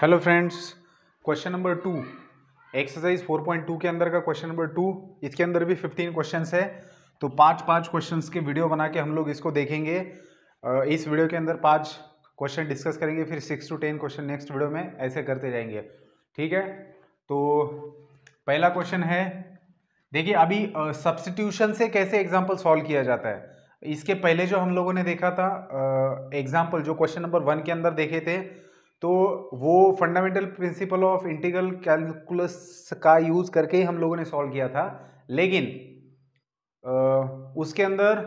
hello friends question number two exercise 4.2 के अंदर का क्वेश्चन नंबर टू इसके अंदर भी 15 क्वेश्चंस है तो पांच पांच क्वेश्चंस के वीडियो बना के हम लोग इसको देखेंगे इस वीडियो के अंदर पांच क्वेश्चन डिस्कस करेंगे फिर six to ten question next video में ऐसे करते जाएंगे ठीक है तो पहला क्वेश्चन है देखिए अभी सब्सटीट्यूशन से कैसे एग्जाम्पल सॉल्व किया जाता है इसके पहले जो हम लोगों ने देखा था एग्जाम्पल जो क्वेश्चन नंबर वन के अंदर देखे थे तो वो fundamental principle of integral calculus का यूज़ करके ही हम लोगों ने सॉल्व किया था लेकिन उसके अंदर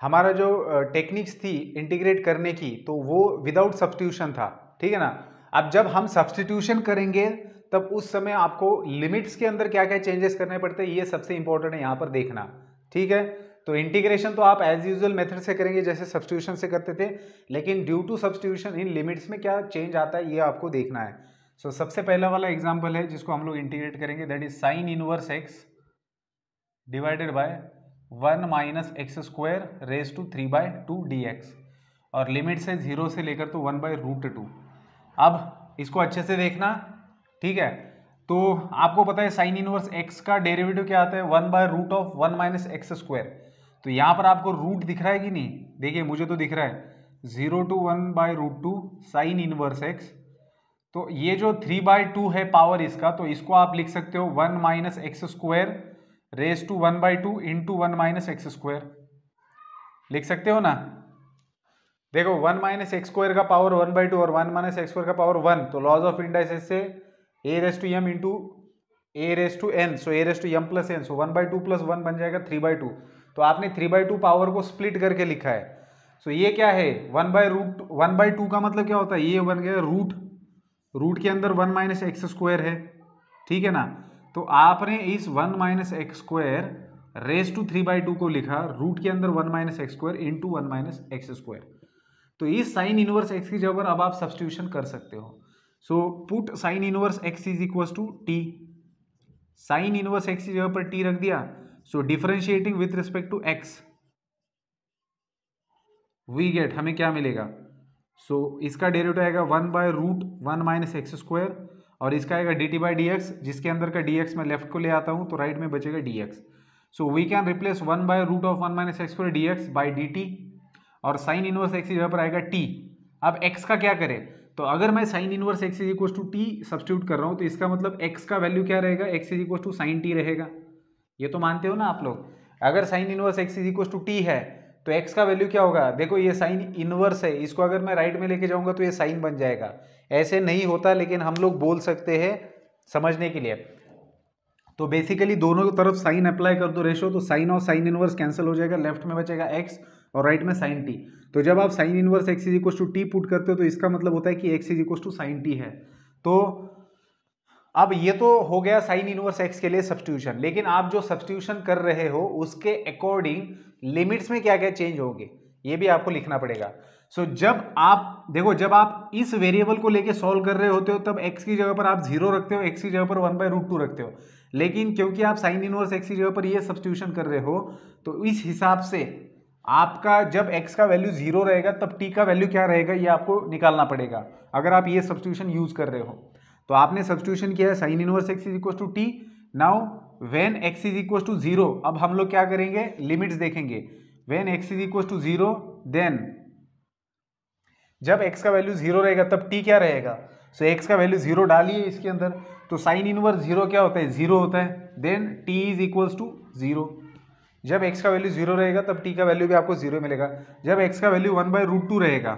हमारा जो टेक्निक्स थी इंटीग्रेट करने की तो वो विदाउट सब्सटीट्यूशन था ठीक है ना अब जब हम सब्सटीट्यूशन करेंगे तब उस समय आपको लिमिट्स के अंदर क्या क्या चेंजेस करने पड़ते हैं ये सबसे इंपॉर्टेंट है यहाँ पर देखना ठीक है तो इंटीग्रेशन तो आप एज यूजल मेथड से करेंगे जैसे सब्सटीट्यूशन से करते थे लेकिन due to substitution in limits में क्या चेंज आता है ये आपको देखना है सो so, सबसे पहला वाला एग्जाम्पल है जिसको हम लोग इंटीग्रेट करेंगे that is sine inverse x divided by one minus x square raise to three by two d x और लिमिट्स है जीरो से लेकर तो वन बाय रूट टू अब इसको अच्छे से देखना ठीक है तो आपको पता है साइन इनवर्स एक्स का डेरिवेटिव क्या आता है one by root of one minus x square तो यहाँ पर आपको रूट दिख रहा है कि नहीं देखिए मुझे तो दिख रहा है zero to one by root two sine inverse x तो ये जो थ्री बाय टू है पावर इसका तो इसको आप लिख सकते हो one minus x square raise to one by two into one minus x square लिख सकते हो ना देखो वन माइनस एक्स स्क्वायर का पावर वन बाय टू और वन माइनस एक्स स्क्वायर का पावर वन तो लॉज ऑफ इंडाइस से ए raise to m into a raise to n so a raise to m plus n so one by two plus one बन जाएगा three by two तो आपने three by two power को split करके लिखा है so ये क्या है one by root one by two का मतलब क्या होता है ये बन गया रूट रूट के अंदर वन माइनस एक्स स्क्वायर है ठीक है ना तो आपने इस one minus x square raise to three by two को लिखा रूट के अंदर one minus x square into one minus x square तो इस साइन इनवर्स एक्स की जगह अब आप सब्सटीट्यूशन कर सकते हो so put sine inverse x is equal to t sine inverse x की जगह पर टी रख दिया so differentiating with respect to x we get हमें क्या मिलेगा सो so, इसका डेरिवेटिव आएगा one by root one minus x square और इसका आएगा d t by d x जिसके अंदर का डी एक्स मैं लेफ्ट को ले आता हूँ तो राइट right में बचेगा d x so we can replace one by root of one minus x square d x by d t और साइन इनवर्स एक्स जगह पर आएगा टी अब एक्स का क्या करें तो अगर मैं sine inverse x is equal to t substitute कर रहा हूँ तो इसका मतलब एक्स का वैल्यू क्या रहेगा x is equal to sine t रहेगा ये तो मानते हो ना आप लोग अगर sine inverse x is equal to t है तो एक्स का वैल्यू क्या होगा देखो ये साइन इनवर्स है इसको अगर मैं राइट में लेके जाऊंगा तो ये साइन बन जाएगा ऐसे नहीं होता लेकिन हम लोग बोल सकते हैं समझने के लिए तो बेसिकली दोनों तरफ साइन अप्लाई कर दो रेशो तो साइन और साइन इनवर्स कैंसिल हो जाएगा लेफ्ट में बचेगा एक्स और राइट में साइन टी तो जब आप sine inverse x is equal to t put करते हो तो इसका मतलब होता है कि x is equal to sine t है तो अब ये तो हो गया साइन इनवर्स एक्स के लिए सब्सटीट्यूशन लेकिन आप जो सब्सटीट्यूशन कर रहे हो उसके अकॉर्डिंग लिमिट्स में क्या क्या चेंज होंगे ये भी आपको लिखना पड़ेगा सो so, जब आप देखो जब आप इस वेरिएबल को लेके सॉल्व कर रहे होते हो तब एक्स की जगह पर आप जीरो रखते हो एक्स की जगह पर वन बाय रूट टू रखते हो लेकिन क्योंकि आप साइन इनवर्स एक्स की जगह पर ये सब्सटीट्यूशन कर रहे हो तो इस हिसाब से आपका जब x का वैल्यू जीरो रहेगा तब t का वैल्यू क्या रहेगा ये आपको निकालना पड़ेगा अगर आप ये सब्सटीट्यूशन यूज कर रहे हो तो आपने सब्सटीट्यूशन किया है sine inverse x is equal to t now when x is equal to zero अब हम लोग क्या करेंगे लिमिट्स देखेंगे when x is equal to zero then जब एक्स का वैल्यू जीरो रहेगा तब टी क्या रहेगा सो एक्स का वैल्यू जीरो डालिए इसके अंदर तो साइन इनवर्स जीरो क्या होता है जीरो होता है then t is equals to zero जब एक्स का वैल्यू जीरो रहेगा तब टी का वैल्यू भी आपको जीरो मिलेगा जब एक्स का value one by root two रहेगा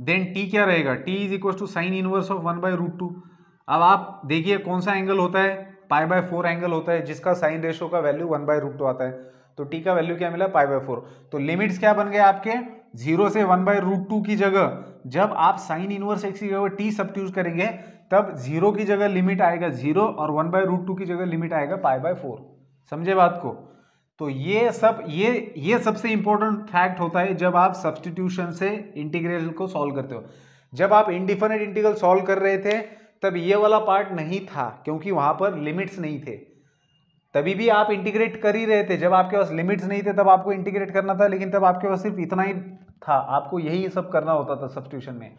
देन टी क्या रहेगा t is equal to sine inverse of one by root two अब आप देखिए कौन सा एंगल होता है पाई बाय फोर एंगल होता है जिसका साइन रेशो का value one by root two आता है तो टी का वैल्यू क्या मिला पाई बाय फोर तो लिमिट्स क्या बन गए आपके जीरो से वन बाय रूट टू की जगह जब आप साइन इनवर्स एक्स की जगह टी सब करेंगे तब जीरो की जगह लिमिट आएगा जीरो और वन बाय रूट टू की जगह लिमिट आएगा पाई बाय फोर समझे बात को तो ये सब ये ये सबसे इंपॉर्टेंट फैक्ट होता है जब आप सब्सटीट्यूशन से इंटीग्रेशन को सॉल्व करते हो जब आप इंडिफिनेट इंटीग्रल सॉल्व कर रहे थे तब ये वाला पार्ट नहीं था क्योंकि वहां पर लिमिट्स नहीं थे तभी भी आप इंटीग्रेट कर ही रहे थे जब आपके पास लिमिट्स नहीं थे तब आपको इंटीग्रेट करना था लेकिन तब आपके पास सिर्फ इतना ही था आपको यही सब करना होता था सब्सटीट्यूशन में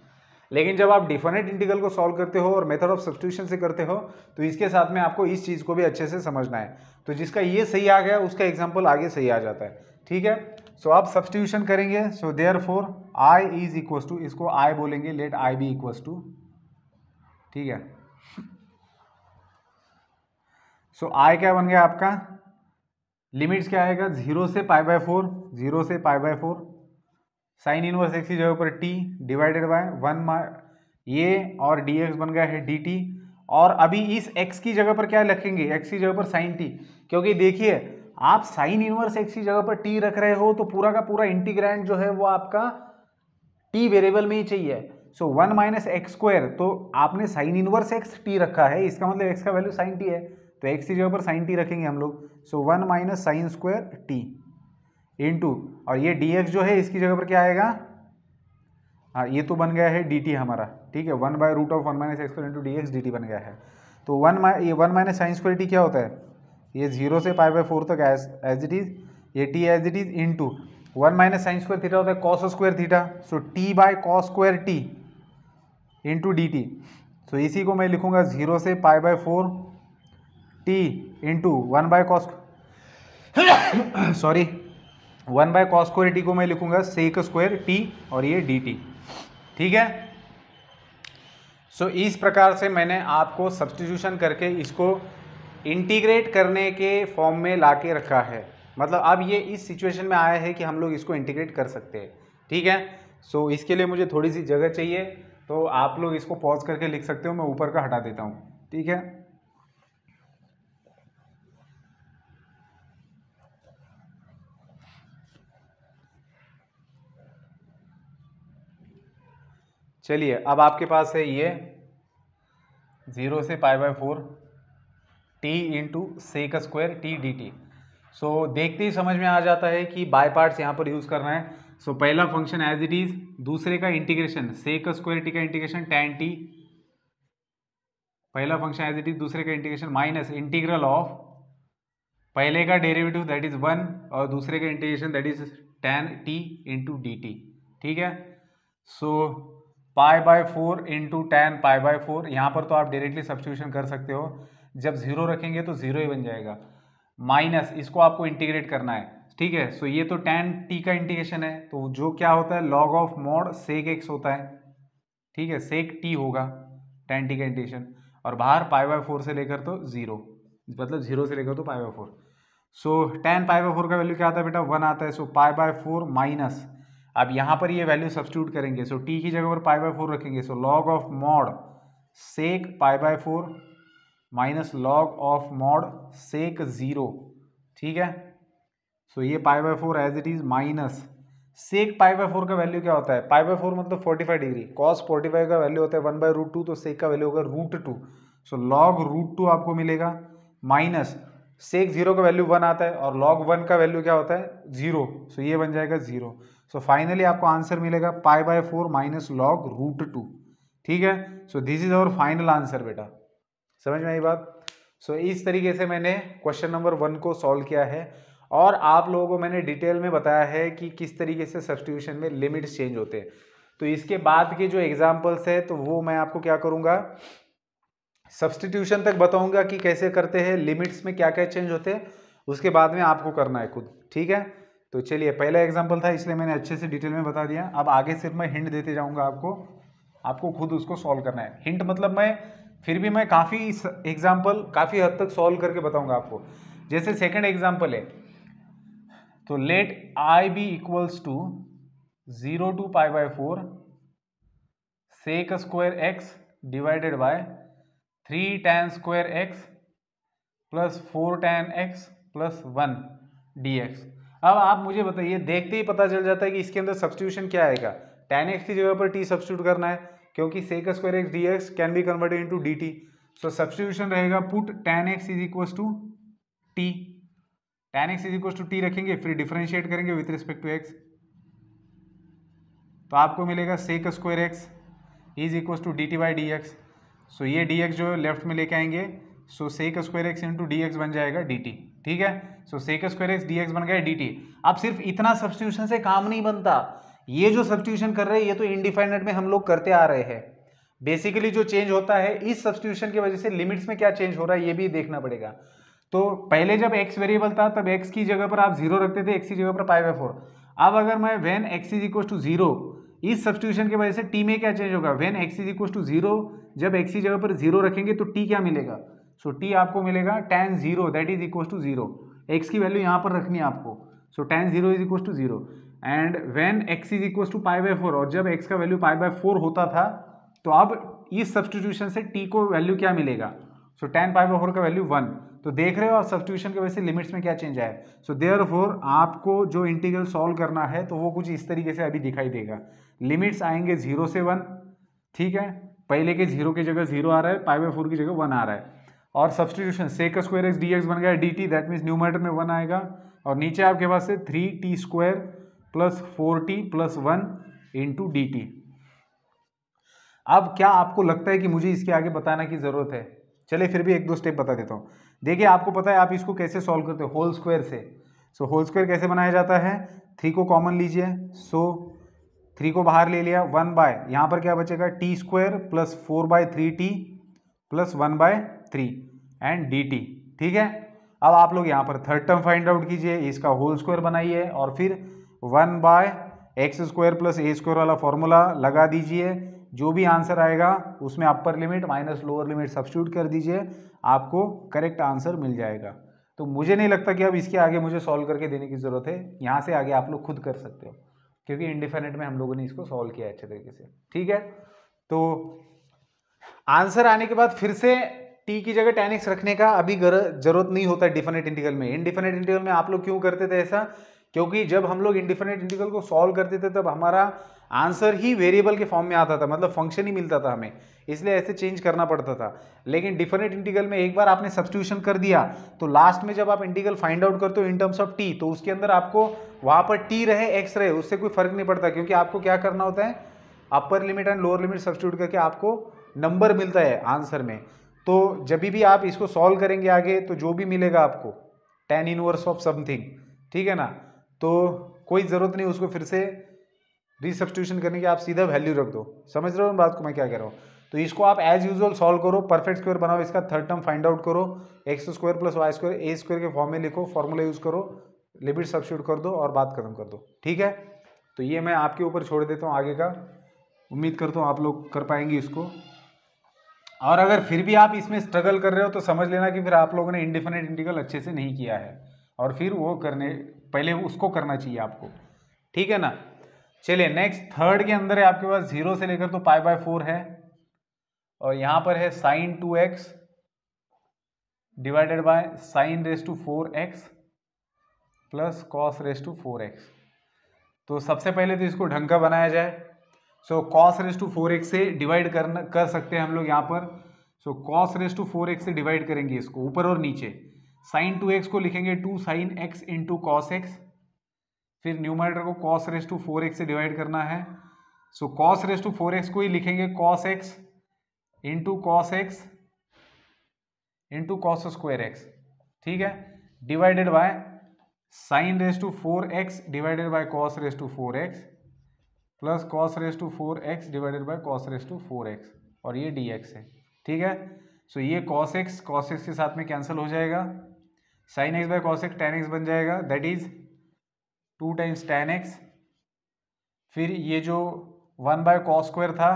लेकिन जब आप डिफरेंट इंटीग्रल को सॉल्व करते हो और मेथड ऑफ सब्सटीट्यूशन से करते हो तो इसके साथ में आपको इस चीज़ को भी अच्छे से समझना है तो जिसका ये सही आ गया उसका एग्जाम्पल आगे सही आ जाता है ठीक है सो आप सब्सटीट्यूशन करेंगे so therefore I is equals to इसको आई बोलेंगे let I be equals to ठीक है सो so, आई क्या बन गया आपका लिमिट्स क्या आएगा जीरो से पाई बाय फोर जीरो से pi by four sine inverse x की जगह पर टी डिवाइडेड बाय वन ये और डी एक्स बन गया है डी टी और अभी इस एक्स की जगह पर क्या लिखेंगे एक्स की जगह पर साइन टी क्योंकि देखिए आप साइन इनवर्स एक्स की जगह पर टी रख रहे हो तो पूरा का पूरा इंटीग्रैंड जो है वो आपका टी वेरिएबल में ही चाहिए so one minus x square तो आपने साइन इनवर्स एक्स टी रखा है इसका मतलब एक्स का वैल्यू साइन टी है तो एक्स की जगह पर साइन टी रखेंगे हम लोग so one minus sine square t into और ये डी एक्स जो है इसकी जगह पर क्या आएगा हाँ ये तो बन गया है डी टी हमारा ठीक है one by root of one minus x into d x d t बन गया है तो वन ये one minus sines square t क्या होता है ये जीरो से पाई बाई फोर तक एज एज इट इज़ ये t as it is into one minus sines square theta होता है cos square theta so t by cos square t into d t so इसी को मैं लिखूंगा zero से pi by four t into one by cos sorry one by cos square t को मैं लिखूंगा सेक स्क्वायर टी और ये डी टी ठीक है सो so, इस प्रकार से मैंने आपको सब्सटीट्यूशन करके इसको इंटीग्रेट करने के फॉर्म में ला के रखा है मतलब अब ये इस सिचुएशन में आया है कि हम लोग इसको इंटीग्रेट कर सकते हैं ठीक है सो so, इसके लिए मुझे थोड़ी सी जगह चाहिए तो आप लोग इसको पॉज करके लिख सकते हो मैं ऊपर का हटा देता हूँ ठीक है चलिए अब आपके पास है ये ज़ीरो से pi by four t into sec का square t d t so देखते ही समझ में आ जाता है कि बाय पार्ट्स यहाँ पर यूज़ करना है सो so, पहला फंक्शन एज इट इज़ दूसरे का इंटीग्रेशन से का स्क्वायर टी का इंटीग्रेशन टेन टी पहला फंक्शन एज इट इज दूसरे का इंटीग्रेशन माइनस इंटीग्रल ऑफ पहले का डेरिवेटिव दैट इज़ वन और दूसरे का integration that is tan t into d t ठीक है so so, pi by four into tan pi by four यहाँ पर तो आप डायरेक्टली सब्सिट्यूशन कर सकते हो जब ज़ीरो रखेंगे तो ज़ीरो ही बन जाएगा माइनस इसको आपको इंटीग्रेट करना है ठीक है सो ये तो टेन टी का इंटीग्रेशन है तो जो क्या होता है log of mod sec x होता है ठीक है सेक टी होगा टेन टी का इंटीग्रेशन और बाहर पाई बाय फोर से लेकर तो ज़ीरो मतलब ज़ीरो से लेकर तो pi by four so tan pi by four का वैल्यू क्या आता है बेटा वन आता है so pi by four minus अब यहाँ पर ये वैल्यू सब्सिट्यूट करेंगे सो टी की जगह पर पाई बाय फोर रखेंगे so log of mod sec pi by four minus log of mod sec zero ठीक है सो ये pi by four as it is minus sec pi by four का value क्या होता है पाई बाय फोर मतलब forty five degree cos forty five का value होता है वन बाय रूट टू तो सेक का वैल्यू होगा root two so log root two आपको मिलेगा माइनस सेक जीरो का वैल्यू वन आता है और लॉग वन का वैल्यू क्या होता है जीरो सो so, ये बन जाएगा जीरो सो फाइनली आपको आंसर मिलेगा pi by four minus log root two ठीक है so this is our final answer बेटा समझ में आई बात सो so, इस तरीके से मैंने क्वेश्चन नंबर वन को सॉल्व किया है और आप लोगों को मैंने डिटेल में बताया है कि किस तरीके से सब्सटीट्यूशन में लिमिट्स चेंज होते हैं तो इसके बाद के जो एग्जाम्पल्स है तो वो मैं आपको क्या करूँगा सब्सटीट्यूशन तक बताऊँगा कि कैसे करते हैं लिमिट्स में क्या क्या चेंज होते हैं उसके बाद में आपको करना है खुद ठीक है तो चलिए पहला एग्जाम्पल था इसलिए मैंने अच्छे से डिटेल में बता दिया अब आगे सिर्फ मैं हिंट देते जाऊँगा आपको आपको खुद उसको सॉल्व करना है हिंट मतलब मैं फिर भी मैं काफ़ी एग्जाम्पल काफ़ी हद तक सॉल्व करके बताऊँगा आपको जैसे सेकेंड एग्जाम्पल है तो let I be equals to zero to pi by four sec square x divided by three tan square x plus four tan x plus one d x अब आप मुझे बताइए देखते ही पता चल जाता है कि इसके अंदर सब्सिट्यूशन क्या आएगा टेन एक्स की जगह पर टी सब्सिट्यूट करना है क्योंकि sec square x d x can be converted into d t so substitution रहेगा put tan x is equal to t tan x is equal to t रखेंगे फिर डिफ्रेंशिएट करेंगे विथ रिस्पेक्ट टू एक्स तो आपको मिलेगा sec square x is equal to d t by d x so ये d x जो है left में लेके आएंगे so sec square x into d x बन जाएगा डी टी ठीक है so sec square x d बन गया डी अब सिर्फ इतना सब्सिट्यूशन से काम नहीं बनता ये जो सब्सिट्यूशन कर रहे हैं ये तो इंडिफाइनेट में हम लोग करते आ रहे हैं बेसिकली जो चेंज होता है इस सब्सिट्यूशन की वजह से लिमिट्स में क्या चेंज हो रहा है ये भी देखना पड़ेगा तो पहले जब एक्स वेरिएबल था तब एक्स की जगह पर आप जीरो रखते थे एक्स की जगह पर फाइव बाई फोर अब अगर मैं when x is equal to zero इस सब्सिट्यूशन की वजह से टी में क्या चेंज होगा when x is equal to zero जब एक्स की जगह पर जीरो रखेंगे तो टी क्या मिलेगा सो so, टी आपको मिलेगा tan zero that is equal to zero x की वैल्यू यहाँ पर रखनी है आपको so tan zero is equal to zero and when x is equal to pi by four और जब एक्स का वैल्यू पाई बाय फोर होता था तो अब इस सब्सटीट्यूशन से टी को वैल्यू क्या मिलेगा so tan pi by four का वैल्यू वन तो देख रहे हो आप सब्सटीट्यूशन की वजह से लिमिट्स में क्या चेंज आया सो देयर फोर आपको जो इंटीग्रल सॉल्व करना है तो वो कुछ इस तरीके से अभी दिखाई देगा लिमिट्स आएंगे जीरो से वन ठीक है पहले के जीरो की जगह जीरो आ रहा है पाई बाय फोर की जगह वन आ रहा है और substitution sec square x d x बन गया d t that means numerator में वन आएगा और नीचे आपके पास है three t square plus four t plus one into d t अब क्या आपको लगता है कि मुझे इसके आगे बताना की ज़रूरत है चले फिर भी एक दो स्टेप बता देता हूँ देखिए आपको पता है आप इसको कैसे सॉल्व करते हो होल स्क्वायर से सो होल स्क्वायर कैसे बनाया जाता है थ्री को कॉमन लीजिए सो थ्री को बाहर ले लिया वन बाय यहाँ पर क्या बचेगा t square plus four by three t plus one by three and d t ठीक है अब आप लोग यहाँ पर थर्ड टर्म फाइंड आउट कीजिए इसका होल स्क्वायर बनाइए और फिर one by x square plus a square वाला फॉर्मूला लगा दीजिए जो भी आंसर आएगा उसमें upper limit minus lower limit substitute कर दीजिए आपको करेक्ट आंसर मिल जाएगा तो मुझे नहीं लगता कि अब इसके आगे मुझे सॉल्व करके देने की ज़रूरत है यहाँ से आगे आप लोग खुद कर सकते हो क्योंकि इंडिफेनेट में हम लोगों ने इसको सॉल्व किया है अच्छे तरीके से ठीक है तो आंसर आने के बाद फिर से टी की जगह टेन एक्स रखने का अभी जरूरत नहीं होता है डिफिनेट इंटीग्रल में इनडिफिनेट इंटीग्रल में आप लोग क्यों करते थे ऐसा क्योंकि जब हम लोग इंडिफिनेट इंटीग्रल को सॉल्व करते थे तब हमारा आंसर ही वेरिएबल के फॉर्म में आता था मतलब फंक्शन ही मिलता था हमें इसलिए ऐसे चेंज करना पड़ता था लेकिन डिफरेंट इंटीग्रल में एक बार आपने सब्सटीट्यूशन कर दिया तो लास्ट में जब आप इंटीग्रल फाइंड आउट करते हो इन टर्म्स ऑफ टी तो उसके अंदर आपको वहाँ पर टी रहे एक्स रहे उससे कोई फर्क नहीं पड़ता क्योंकि आपको क्या करना होता है upper limit and lower limit substitute करके आपको नंबर मिलता है आंसर में तो जब भी आप इसको सॉल्व करेंगे आगे तो जो भी मिलेगा आपको टेन इनवर्स ऑफ समथिंग ठीक है ना तो कोई ज़रूरत नहीं उसको फिर से रिसब्स्टिट्यूशन करने की आप सीधा वैल्यू रख दो समझ रहे हो बात को मैं क्या कह रहा हूँ तो इसको आप एज यूजल सॉल्व करो परफेक्ट स्क्वायर बनाओ इसका थर्ड टर्म फाइंड आउट करो x square plus y square a square के फॉर्म में लिखो फॉर्मूला यूज़ करो लिमिट सब्सिट्यूट कर दो और बात खत्म कर दो ठीक है तो ये मैं आपके ऊपर छोड़ देता हूँ आगे का उम्मीद करता हूँ आप लोग कर पाएंगे इसको और अगर फिर भी आप इसमें स्ट्रगल कर रहे हो तो समझ लेना कि फिर आप लोगों ने इंडिफिनेट इंटीग्रल अच्छे से नहीं किया है और फिर वो करने पहले उसको करना चाहिए आपको ठीक है ना चलिए नेक्स्ट थर्ड के अंदर है आपके पास जीरो से लेकर तो पाई बाय फोर है और यहाँ पर है sine two x divided by sine raised to four x plus cos raised to four x तो सबसे पहले तो इसको ढंग का बनाया जाए so cos raised to four x से डिवाइड करना कर सकते हैं हम लोग यहाँ पर so cos raised to four x से डिवाइड करेंगे इसको ऊपर और नीचे साइन टू एक्स को लिखेंगे two sine x into cos x फिर न्यूमरेटर को cos raised to four x से डिवाइड करना है so cos raised to four x को ही लिखेंगे cos x into cos x into cos square x ठीक है divided by sine raised to four x divided by cos raised to four x plus cos raised to four x divided by cos raised to four x और ये d x है ठीक है so ये cos x cos x के साथ में cancel हो जाएगा sine x by cos x tan x बन जाएगा that is two times tan x फिर ये जो वन बाय कॉस स्क्वायर था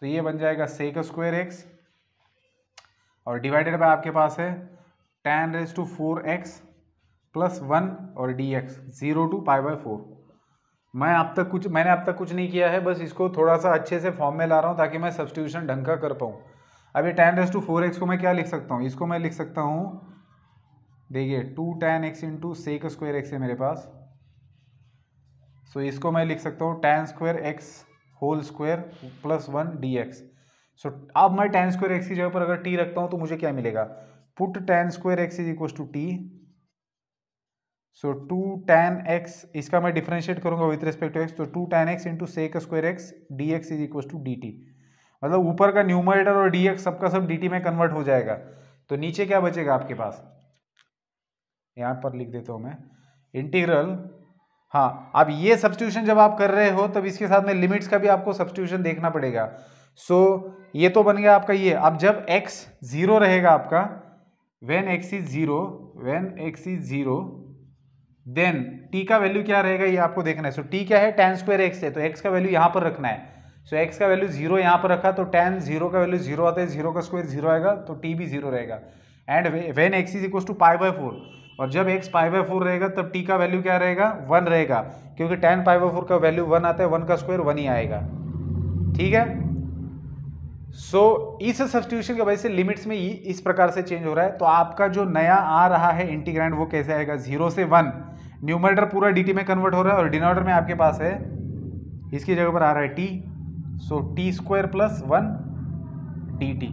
तो ये बन जाएगा सेक स्क्वायर एक्स और डिवाइडेड बाय आपके पास है tan raised to four x plus one और d x zero to pi by four मैं अब तक कुछ मैंने अब तक कुछ नहीं किया है बस इसको थोड़ा सा अच्छे से फॉर्म में ला रहा हूँ ताकि मैं सब्सटीट्यूशन ढंग का कर पाऊँ अभी tan raised to four x को मैं क्या लिख सकता हूँ इसको मैं लिख सकता हूँ देखिए two tan x into sec square x है मेरे पास सो so, इसको मैं लिख सकता हूँ tan square x whole square plus one d x so अब मैं टेन स्क्वायर एक्स की जगह पर अगर टी रखता हूँ तो मुझे क्या मिलेगा put tan square x is equal to t so two tan x इसका मैं डिफ्रेंशिएट करूंगा विथ रिस्पेक्ट टू एक्स तो two tan x into sec square x d x is equal to d t मतलब ऊपर का numerator और d x सबका सब डी टी में कन्वर्ट हो जाएगा तो नीचे क्या बचेगा आपके पास यहाँ पर लिख देता हूँ मैं इंटीग्रल हाँ अब ये सब्सटीट्यूशन जब आप कर रहे हो तब इसके साथ में लिमिट्स का भी आपको सब्सटीट्यूशन देखना पड़ेगा सो so, ये तो बन गया आपका ये अब जब एक्स ज़ीरो रहेगा आपका when x is zero when x is zero then t का वैल्यू क्या रहेगा ये आपको देखना है सो so, टी क्या है टेन स्क्वायर एक्स है तो एक्स का वैल्यू यहाँ पर रखना है सो so, एक्स का वैल्यू जीरो यहाँ पर रखा तो टेन जीरो का वैल्यू जीरो आता है जीरो का स्क्वायर जीरो आएगा तो टी भी जीरो रहेगा and when x is equal to pi by four और जब एक्स पाई बाय फोर रहेगा तब टी का वैल्यू क्या रहेगा वन रहेगा क्योंकि टेन पाई बाय फोर का वैल्यू वन आता है वन का स्क्वायर वन ही आएगा ठीक है सो इस सब्सटीट्यूशन के वजह से लिमिट्स में इस प्रकार से चेंज हो रहा है तो आपका जो नया आ रहा है इंटीग्रैंड वो कैसे आएगा जीरो से वन न्यूमरेटर पूरा डी में कन्वर्ट हो रहा है और डिनोमेटर में आपके पास है इसकी जगह पर आ रहा है t so t square plus one d t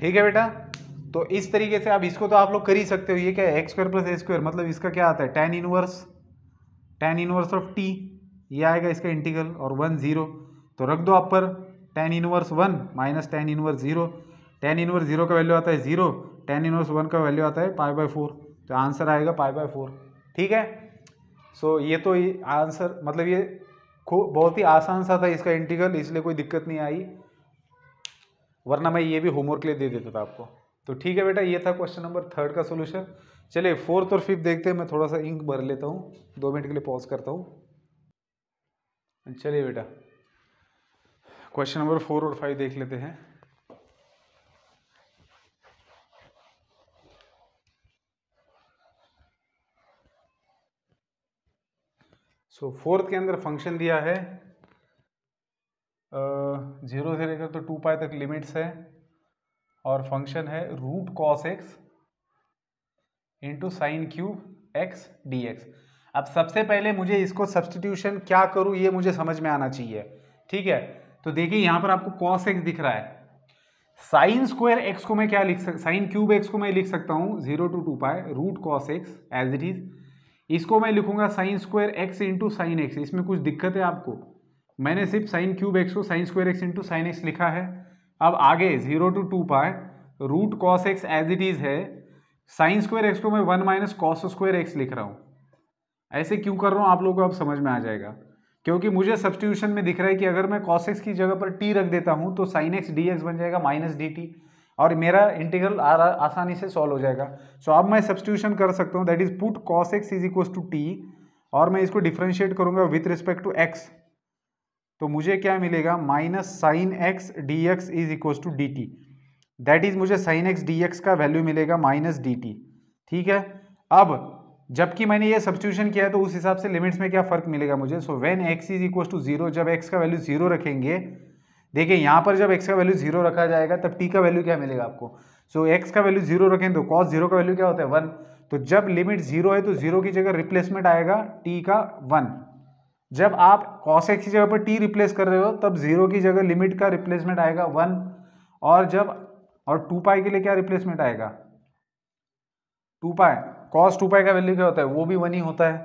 ठीक है बेटा तो इस तरीके से आप इसको तो आप लोग कर ही सकते हो ये क्या है x square plus a square मतलब इसका क्या आता है tan inverse tan inverse of t ये आएगा इसका इंटीग्रल और वन ज़ीरो तो रख दो आप पर tan inverse one minus tan inverse zero tan inverse zero का वैल्यू आता है ज़ीरो टेन इनवर्स वन का वैल्यू आता है पाई बाय फोर तो आंसर आएगा पाई बाय फोर ठीक है सो so, ये तो ये आंसर मतलब ये खूब बहुत ही आसान सा था इसका इंटीग्रल इसलिए कोई दिक्कत नहीं आई वरना मैं ये भी होमवर्क के लिए दे देता था आपको तो ठीक है बेटा ये था क्वेश्चन नंबर थर्ड का सोल्यूशन चलिए फोर्थ और फिफ्थ देखते हैं मैं थोड़ा सा इंक भर लेता हूँ दो मिनट के लिए पॉज करता हूँ चलिए बेटा क्वेश्चन नंबर फोर और फाइव देख लेते हैं सो so, फोर्थ के अंदर फंक्शन दिया है जीरो से लेकर तो टू पाई तक लिमिट्स है और फंक्शन है root cos x into sine cube x d x अब सबसे पहले मुझे इसको सब्सटीट्यूशन क्या करूँ ये मुझे समझ में आना चाहिए ठीक है तो देखिए यहाँ पर आपको कॉस एक्स दिख रहा है साइन स्क्वायर एक्स को मैं क्या लिख सक साइन क्यूब एक्स को मैं लिख सकता हूँ zero to two pi root cos x as it is इसको मैं लिखूंगा sine square x into sine x इसमें कुछ दिक्कत है आपको मैंने सिर्फ साइन क्यूब एक्स को sine square x into sine x लिखा है अब आगे zero to two pi root cos x as it is है साइन स्क्वायर एक्स को मैं one minus cos square x लिख रहा हूँ ऐसे क्यों कर रहा हूँ आप लोगों को अब समझ में आ जाएगा क्योंकि मुझे सब्सटीट्यूशन में दिख रहा है कि अगर मैं कॉस एक्स की जगह पर टी रख देता हूँ तो साइन एक्स डी एक्स बन जाएगा माइनस डी टी और मेरा इंटीग्रल आसानी से सॉल्व हो जाएगा सो so, अब मैं सब्सटीट्यूशन कर सकता हूँ that is put cos x is equals to t और मैं इसको डिफ्रेंशिएट करूँगा विथ रिस्पेक्ट टू एक्स तो मुझे क्या मिलेगा minus sine x d x is equals to d t that is मुझे साइन एक्स डी एक्स का वैल्यू मिलेगा माइनस डी टी ठीक है अब जबकि मैंने ये सब्सिट्यूशन किया है तो उस हिसाब से लिमिट्स में क्या फ़र्क मिलेगा मुझे so when x is equal to zero जब एक्स का वैल्यू जीरो रखेंगे देखिए यहाँ पर जब एक्स का वैल्यू जीरो रखा जाएगा तब टी का वैल्यू क्या मिलेगा आपको सो so, एक्स का वैल्यू जीरो रखें तो कॉस जीरो का वैल्यू क्या होता है वन तो जब लिमिट जीरो है तो जीरो की जगह रिप्लेसमेंट आएगा टी का वन जब आप कॉस एक्स की जगह पर टी रिप्लेस कर रहे हो तब जीरो की जगह लिमिट का रिप्लेसमेंट आएगा वन और जब और टू पाई के लिए क्या रिप्लेसमेंट आएगा two pi cos two pi का वैल्यू क्या होता है वो भी वन ही होता है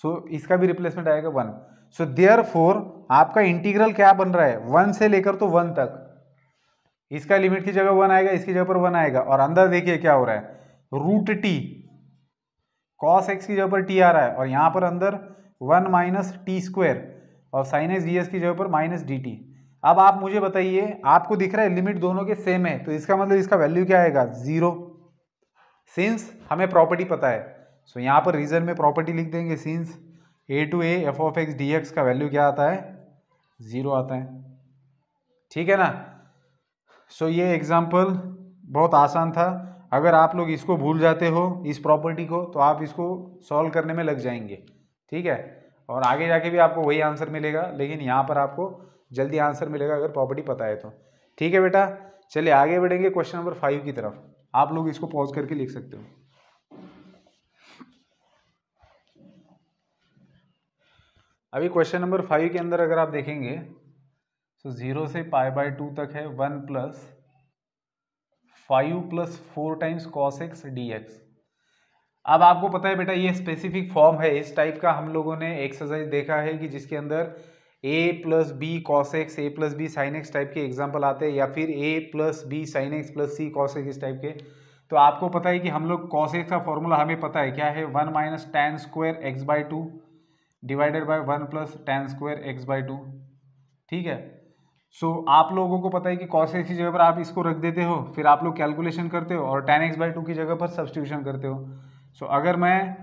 सो so, इसका भी रिप्लेसमेंट आएगा वन सो देयर फोर आपका इंटीग्रल क्या बन रहा है वन से लेकर तो वन तक इसका लिमिट की जगह वन आएगा इसकी जगह पर वन आएगा और अंदर देखिए क्या हो रहा है रूट टी कॉस एक्स की जगह पर टी आ रहा है और यहाँ पर अंदर वन माइनस टी स्क्वेयर और साइन एक्स डी की जगह पर माइनस डी टी अब आप मुझे बताइए आपको दिख रहा है लिमिट दोनों के सेम है तो इसका मतलब इसका वैल्यू क्या आएगा जीरो सिंस हमें प्रॉपर्टी पता है सो so, यहाँ पर रीजन में प्रॉपर्टी लिख देंगे since a to a f of x d x का वैल्यू क्या आता है ज़ीरो आता है ठीक है ना सो so, ये एग्ज़ाम्पल बहुत आसान था अगर आप लोग इसको भूल जाते हो इस प्रॉपर्टी को तो आप इसको सॉल्व करने में लग जाएंगे ठीक है और आगे जाके भी आपको वही आंसर मिलेगा लेकिन यहाँ पर आपको जल्दी आंसर मिलेगा अगर प्रॉपर्टी पता है तो ठीक है बेटा चलिए आगे बढ़ेंगे क्वेश्चन नंबर फाइव की तरफ आप लोग इसको पॉज करके लिख सकते हो अभी क्वेश्चन नंबर फाइव के अंदर अगर आप देखेंगे तो ज़ीरो से पाई बाय टू तक है one plus five plus four times cos x d x अब आपको पता है बेटा ये स्पेसिफिक फॉर्म है इस टाइप का हम लोगों ने एक्सरसाइज देखा है कि जिसके अंदर a plus b cos x a plus b sine x type के एग्जाम्पल आते हैं या फिर a plus b sine x plus c cos x इस टाइप के तो आपको पता है कि हम लोग कॉस एक्स का फॉर्मूला हमें पता है क्या है one minus tan square x by two divided by one plus tan square x by two ठीक है सो so, आप लोगों को पता है कि कॉस एक्स की जगह पर आप इसको रख देते हो फिर आप लोग कैलकुलेशन करते हो और टेन एक्स बाई टू की जगह पर सब्सटीट्यूशन करते हो सो so, अगर मैं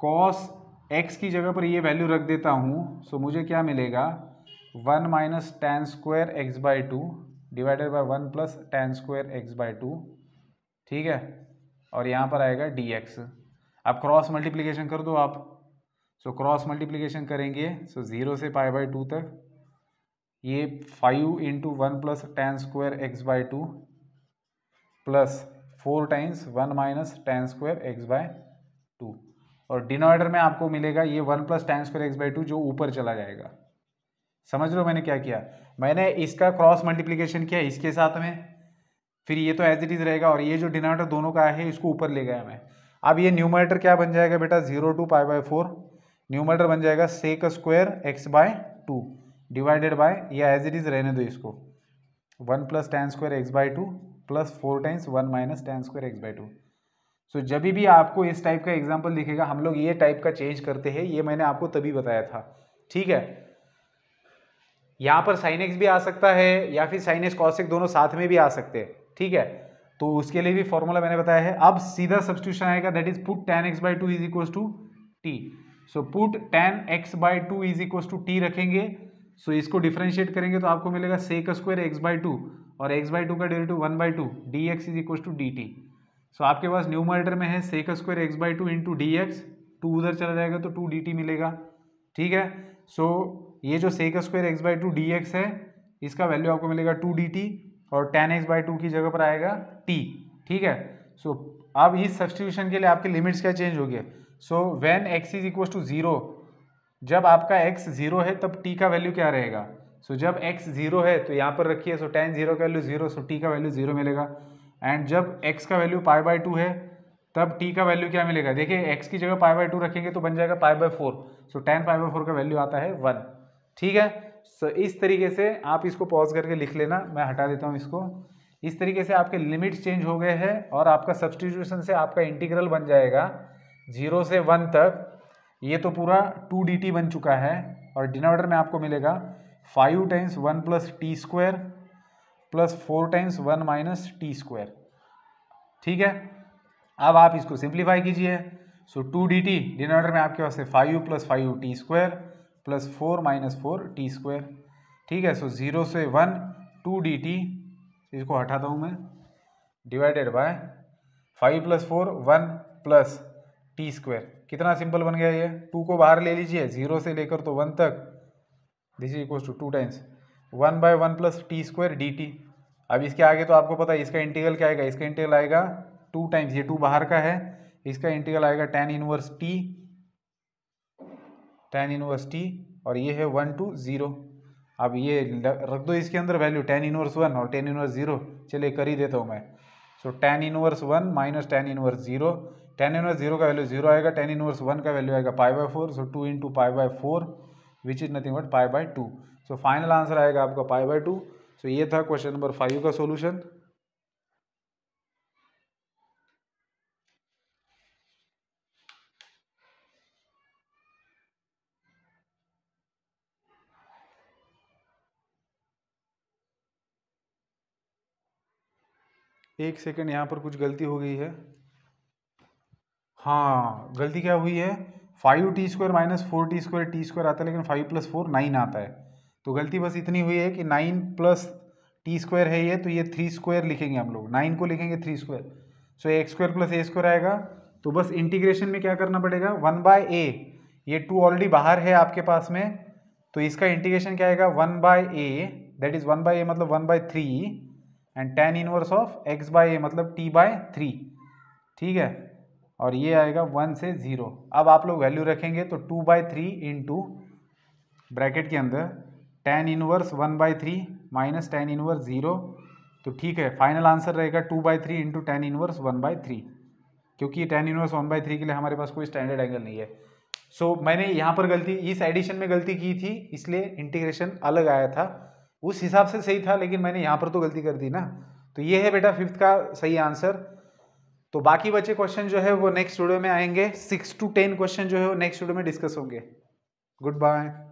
कॉस एक्स की जगह पर ये वैल्यू रख देता हूँ सो मुझे क्या मिलेगा one minus tan square x by two divided by one plus tan square x by two ठीक है और यहाँ पर आएगा डी एक्स अब क्रॉस मल्टीप्लीकेशन कर दो आप सो क्रॉस मल्टीप्लीकेशन करेंगे सो ज़ीरो से पाई बाई टू तक ये five into one plus tan square x by two plus four times one minus tan square x by two और डिनोमीटर में आपको मिलेगा ये one plus time square x by two जो ऊपर चला जाएगा समझ लो मैंने क्या किया मैंने इसका क्रॉस मल्टीप्लीकेशन किया इसके साथ में फिर ये तो एज इट इज़ रहेगा और ये जो डिनोमीटर दोनों का है इसको ऊपर ले गया मैं अब ये न्यूमरेटर क्या बन जाएगा बेटा zero to pi by four numerator बन जाएगा sec square x by two divided by या एज इट इज़ रहने दो इसको one plus tan square x by two plus four times one minus tan square x by two so so, जब भी आपको इस टाइप का एग्जाम्पल दिखेगा हम लोग ये टाइप का चेंज करते हैं ये मैंने आपको तभी बताया था ठीक है यहाँ पर साइन एक्स भी आ सकता है या फिर साइन एक्स कॉस दोनों साथ में भी आ सकते हैं ठीक है तो उसके लिए भी फॉर्मूला मैंने बताया है अब सीधा सब्सिट्यूशन आएगा that is put tan x by two is equal to t so put tan x by two is equal to t रखेंगे सो so, इसको डिफ्रेंशिएट करेंगे तो आपको मिलेगा sec square x by two और एक्स बाई टू का derivative one by two d x is equal to d t so आपके पास मर्डर में है sec square x by two into d x to उधर चला जाएगा तो टू डी टी मिलेगा ठीक है सो so, ये जो sec square x by two d x है इसका वैल्यू आपको मिलेगा टू डी टी और टेन एक्स बाई टू की जगह पर आएगा टी ठीक है सो so, अब इस सब्सटीट्यूशन के लिए आपके लिमिट्स क्या चेंज हो गए so when x is equal to zero जब आपका एक्स ज़ीरो है तब टी का वैल्यू क्या रहेगा सो so, जब एक्स ज़ीरो है तो यहाँ पर रखिए सो टेन जीरो का वैल्यू ज़ीरो सो टी का वैल्यू ज़ीरो मिलेगा एंड जब एक्स का वैल्यू पाई बाई टू है तब टी का वैल्यू क्या मिलेगा देखिए एक्स की जगह पाई बाई टू रखेंगे तो बन जाएगा pi by four so tan pi by four का वैल्यू आता है वन ठीक है सो so, इस तरीके से आप इसको पॉज करके लिख लेना मैं हटा देता हूँ इसको इस तरीके से आपके लिमिट्स चेंज हो गए हैं और आपका सब्सटीट्यूशन से आपका इंटीग्रल बन जाएगा जीरो से वन तक ये तो पूरा टू डी बन चुका है और डिनोमीटर में आपको मिलेगा five times one plus t square plus four times one minus t square ठीक है अब आप इसको सिंप्लीफाई कीजिए so two d t denominator में आपके पास है five plus five t square plus four minus four t square ठीक है सो ज़ीरो से वन टू डी टी इसको हटाता हूँ मैं divided by five plus four one plus t square कितना सिंपल बन गया ये टू को बाहर ले लीजिए ज़ीरो से लेकर तो वन तक this is equals to two times one by one plus t square d t अब इसके आगे तो आपको पता है इसका इंटीग्रल क्या आएगा इसका इंटीग्रल आएगा टू टाइम्स ये टू बाहर का है इसका इंटीग्रल आएगा tan inverse t tan inverse t और ये है वन टू ज़ीरो अब ये रख दो इसके अंदर वैल्यू टेन इनवर्स वन और टेन इनवर्स ज़ीरो चलिए कर ही देता हूँ मैं so tan inverse one minus tan inverse zero tan inverse zero का वैल्यू जीरो आएगा टेन इनवर्स वन का वैल्यू आएगा pi by four so two into pi by four which is nothing but pi by two so final answer आएगा आपका pi by two so ये था question number five का solution एक second यहाँ पर कुछ गलती हो गई है हाँ गलती क्या हुई है five t square minus four t square t square आता है लेकिन फाइव प्लस फोर नाइन आता है तो गलती बस इतनी हुई है कि नाइन प्लस टी स्क्वायर है ये तो ये थ्री स्क्वायर लिखेंगे हम लोग नाइन को लिखेंगे three square so x square plus a square आएगा तो बस इंटीग्रेशन में क्या करना पड़ेगा वन बाय ए ये टू ऑलरेडी बाहर है आपके पास में तो इसका इंटीग्रेशन क्या आएगा one by a that is one by a मतलब one by three and tan inverse of x by a मतलब टी बाय थ्री ठीक है और ये आएगा वन से ज़ीरो अब आप लोग वैल्यू रखेंगे तो two by three into bracket के अंदर tan inverse one by three minus tan inverse zero तो ठीक है फाइनल आंसर रहेगा two by three into tan inverse one by three क्योंकि tan inverse one by three के लिए हमारे पास कोई स्टैंडर्ड एंगल नहीं है सो so, मैंने यहाँ पर गलती इस एडिशन में गलती की थी इसलिए इंटीग्रेशन अलग आया था उस हिसाब से सही था लेकिन मैंने यहाँ पर तो गलती कर दी ना तो ये है बेटा फिफ्थ का सही आंसर तो बाकी बचे क्वेश्चन जो है वो नेक्स्ट वीडियो में आएंगे सिक्स टू टेन क्वेश्चन जो है वो नेक्स्ट वीडियो में डिस्कस होंगे गुड बाय